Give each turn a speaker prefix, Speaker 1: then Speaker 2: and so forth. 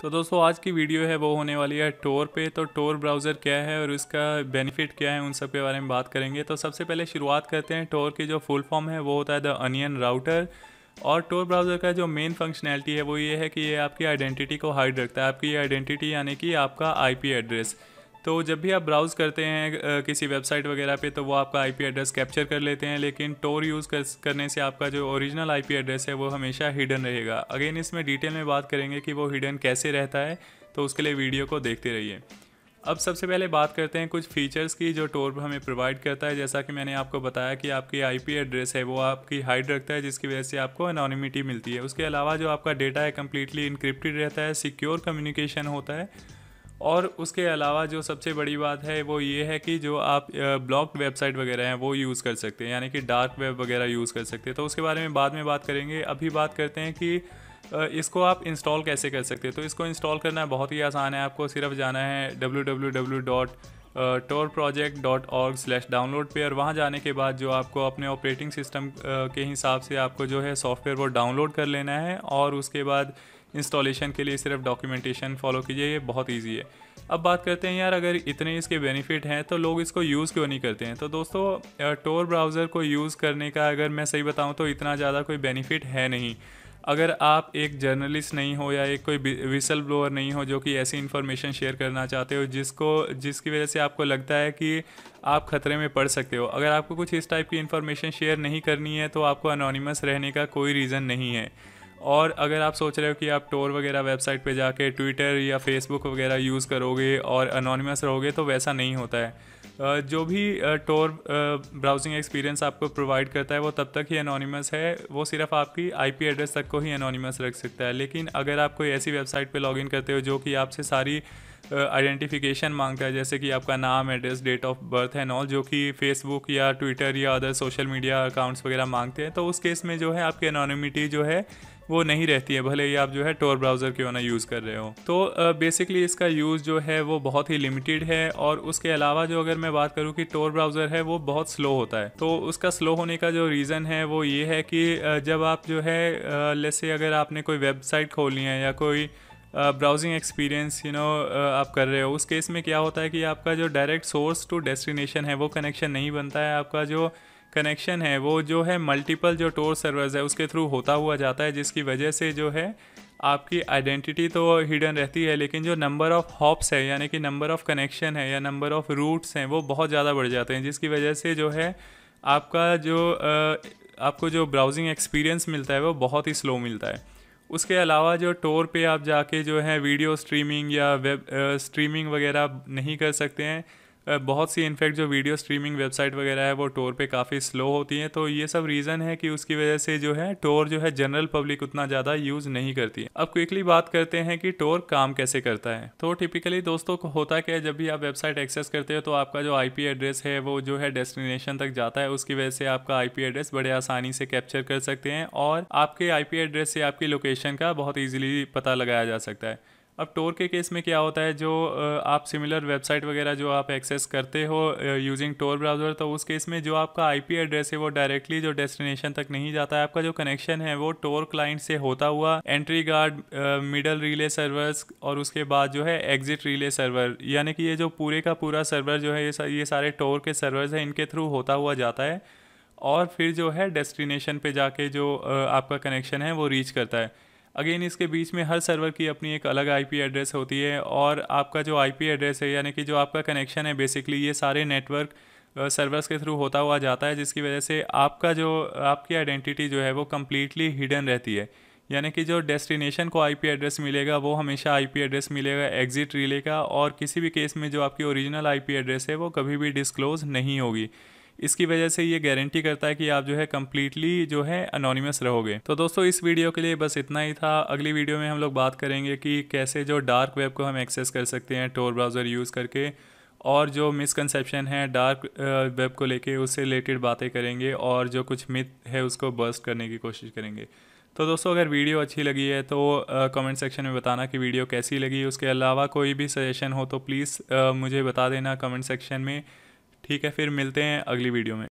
Speaker 1: तो दोस्तों आज की वीडियो है वो होने वाली है टोर पे तो टोर ब्राउज़र क्या है और इसका बेनिफिट क्या है उन सब के बारे में बात करेंगे तो सबसे पहले शुरुआत करते हैं टोर की जो फुल फॉर्म है वो होता है द अनियन राउटर और टोर ब्राउज़र का जो मेन फंक्शनैलिटी है वो ये है कि ये आपकी आइडेंटिटी को हाइड रखता है आपकी आइडेंटिटी यानी कि आपका आई एड्रेस तो जब भी आप ब्राउज़ करते हैं किसी वेबसाइट वगैरह पे तो वो आपका आईपी एड्रेस कैप्चर कर लेते हैं लेकिन टोर यूज़ करने से आपका जो ओरिजिनल आईपी एड्रेस है वो हमेशा हिडन रहेगा अगेन इसमें डिटेल में बात करेंगे कि वो हिडन कैसे रहता है तो उसके लिए वीडियो को देखते रहिए अब सबसे पहले बात करते हैं कुछ फीचर्स की जो टोर हमें प्रोवाइड करता है जैसा कि मैंने आपको बताया कि आपकी आईपी एड्रेस है वो आपकी हाइड रखता है जिसकी वजह से आपको अनोनिमिटी मिलती है उसके अलावा जो आपका डेटा है कम्प्लीटली इनक्रिप्टेड रहता है सिक्योर कम्युनिकेशन होता है और उसके अलावा जो सबसे बड़ी बात है वो ये है कि जो आप ब्लॉक वेबसाइट वगैरह हैं वो यूज़ कर सकते हैं यानी कि डार्क वेब वगैरह यूज़ कर सकते हैं तो उसके बारे में बाद में बात करेंगे अभी बात करते हैं कि इसको आप इंस्टॉल कैसे कर सकते हैं तो इसको इंस्टॉल करना बहुत ही आसान है आपको सिर्फ जाना है W W W dot Tor project dot org slash download पे और वहाँ जाने के बाद जो आपको अपने ऑपरेटिंग सिस्टम के हिसाब से आपको जो है सॉफ्टवेयर वो डाउनलोड कर लेना है और उसके बाद uh, इंस्टॉलेशन के लिए सिर्फ डॉक्यूमेंटेशन फॉलो कीजिए ये बहुत ईजी है अब बात करते हैं यार अगर इतने इसके बेनिफिट हैं तो लोग इसको यूज़ क्यों नहीं करते हैं तो दोस्तों टोर ब्राउज़र को यूज़ करने का अगर मैं सही बताऊँ तो इतना ज़्यादा कोई बेनिफिट है नहीं अगर आप एक जर्नलिस्ट नहीं हो या एक कोई विसल ब्लोअर नहीं हो जो कि ऐसी इन्फॉर्मेशन शेयर करना चाहते हो जिसको जिसकी वजह से आपको लगता है कि आप खतरे में पड़ सकते हो अगर आपको कुछ इस टाइप की इन्फॉर्मेशन शेयर नहीं करनी है तो आपको अनोनीमस रहने का कोई रीज़न नहीं है और अगर आप सोच रहे हो कि आप टोर वगैरह वेबसाइट पे जाके ट्विटर या फेसबुक वगैरह यूज़ करोगे और अनोनमस रहोगे तो वैसा नहीं होता है जो भी टोर ब्राउजिंग एक्सपीरियंस आपको प्रोवाइड करता है वो तब तक ही अनोनमस है वो सिर्फ आपकी आईपी एड्रेस तक को ही अनोनमस रख सकता है लेकिन अगर आप कोई ऐसी वेबसाइट पे लॉगिन करते हो जो कि आपसे सारी आइडेंटिफिकेशन मांगता है जैसे कि आपका नाम एड्रेस डेट ऑफ बर्थ है नॉल जो कि फेसबुक या ट्विटर या अदर सोशल मीडिया अकाउंट्स वगैरह मांगते हैं तो उस केस में जो है आपकी अनोनिमिटी जो है वो नहीं रहती है भले ही आप जो है टोर ब्राउज़र क्यों ना यूज़ कर रहे हो तो बेसिकली uh, इसका यूज़ जो है वो बहुत ही लिमिटेड है और उसके अलावा जो अगर मैं बात करूँ कि टोर ब्राउज़र है वो बहुत स्लो होता है तो उसका स्लो होने का जो रीज़न है वो ये है कि uh, जब आप जो है uh, जैसे अगर आपने कोई वेबसाइट खोलनी है या कोई ब्राउजिंग एक्सपीरियंस यू नो आप कर रहे हो उस केस में क्या होता है कि आपका जो डायरेक्ट सोर्स टू डेस्टिनेशन है वो कनेक्शन नहीं बनता है आपका जो कनेक्शन है वो जो है मल्टीपल जो टोर सर्वर्स है उसके थ्रू होता हुआ जाता है जिसकी वजह से जो है आपकी आइडेंटिटी तो हिडन रहती है लेकिन जो नंबर ऑफ़ हॉप्स है यानी कि नंबर ऑफ़ कनेक्शन है या नंबर ऑफ़ रूट्स हैं वो बहुत ज़्यादा बढ़ जाते हैं जिसकी वजह से जो है आपका जो आपको जो ब्राउजिंग एक्सपीरियंस मिलता है वो बहुत ही स्लो मिलता है उसके अलावा जो टोर पे आप जाके जो है वीडियो स्ट्रीमिंग या वेब स्ट्रीमिंग वगैरह नहीं कर सकते हैं बहुत सी इनफैक्ट जो वीडियो स्ट्रीमिंग वेबसाइट वगैरह है वो टोर पे काफ़ी स्लो होती हैं तो ये सब रीज़न है कि उसकी वजह से जो है टोर जो है जनरल पब्लिक उतना ज़्यादा यूज़ नहीं करती है अब क्विकली बात करते हैं कि टोर काम कैसे करता है तो टिपिकली दोस्तों को होता क्या है जब भी आप वेबसाइट एक्सेस करते हो तो आपका जो आई एड्रेस है वो जो है डेस्टिनेशन तक जाता है उसकी वजह से आपका आई एड्रेस बड़े आसानी से कैप्चर कर सकते हैं और आपके आई एड्रेस से आपकी लोकेशन का बहुत ईजिली पता लगाया जा सकता है अब टोर के केस में क्या होता है जो आप सिमिलर वेबसाइट वगैरह जो आप एक्सेस करते हो यूजिंग टोर ब्राउज़र तो उस केस में जो आपका आईपी एड्रेस है वो डायरेक्टली जो डेस्टिनेशन तक नहीं जाता है आपका जो कनेक्शन है वो टोर क्लाइंट से होता हुआ entry guard middle relay servers और उसके बाद जो है एग्जिट रिले सर्वर यानी कि ये जो पूरे का पूरा सर्वर जो है ये, ये सारे टोर के सर्वर्स हैं इनके थ्रू होता हुआ जाता है और फिर जो है डेस्टिनेशन पे जाके जो आपका कनेक्शन है वो रीच करता है अगेन इसके बीच में हर सर्वर की अपनी एक अलग आईपी एड्रेस होती है और आपका जो आईपी एड्रेस है यानी कि जो आपका कनेक्शन है बेसिकली ये सारे नेटवर्क सर्वर्स के थ्रू होता हुआ जाता है जिसकी वजह से आपका जो आपकी आइडेंटिटी जो है वो कम्प्लीटली हिडन रहती है यानी कि जो डेस्टिनेशन को आईपी एड्रेस मिलेगा वो हमेशा आईपी एड्रेस मिलेगा एग्जिट रिले का और किसी भी केस में जो आपकी ओरिजिनल आईपी एड्रेस है वो कभी भी डिस्क्लोज नहीं होगी इसकी वजह से ये गारंटी करता है कि आप जो है कम्प्लीटली जो है अनोनीमस रहोगे तो दोस्तों इस वीडियो के लिए बस इतना ही था अगली वीडियो में हम लोग बात करेंगे कि कैसे जो डार्क वेब को हम एक्सेस कर सकते हैं टोर ब्राउज़र यूज़ करके और जो मिसकंसेप्शन है डार्क वेब को लेके उससे रिलेटेड बातें करेंगे और जो कुछ मिथ है उसको बर्स्ट करने की कोशिश करेंगे तो दोस्तों अगर वीडियो अच्छी लगी है तो कमेंट सेक्शन में बताना कि वीडियो कैसी लगी उसके अलावा कोई भी सजेशन हो तो प्लीज़ मुझे बता देना कमेंट सेक्शन में ठीक है फिर मिलते हैं अगली वीडियो में